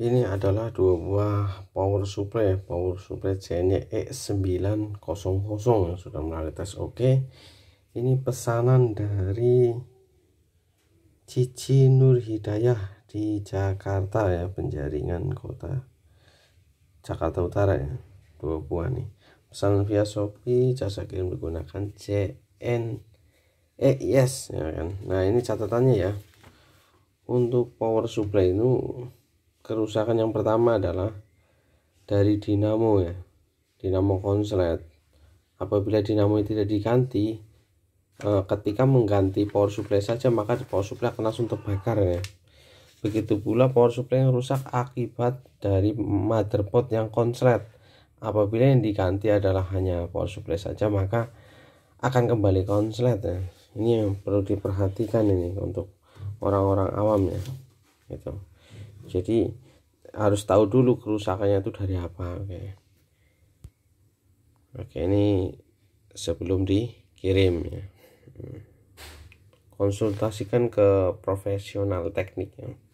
ini adalah dua buah power supply ya, power supply CNY E900 yang sudah melalui tes oke okay. ini pesanan dari Cici Nur Hidayah di Jakarta ya penjaringan kota Jakarta Utara ya dua buah nih pesanan via Shopee jasa kirim menggunakan CN eh yes ya kan nah ini catatannya ya untuk power supply itu kerusakan yang pertama adalah dari dinamo ya dinamo konslet apabila dinamo tidak diganti eh, ketika mengganti power supply saja maka power supply akan langsung terbakar ya begitu pula power supply yang rusak akibat dari motherboard yang konslet apabila yang diganti adalah hanya power supply saja maka akan kembali konslet ya ini yang perlu diperhatikan ini untuk orang-orang awam ya gitu jadi harus tahu dulu kerusakannya itu dari apa oke oke ini sebelum dikirim ya hmm. konsultasikan ke profesional tekniknya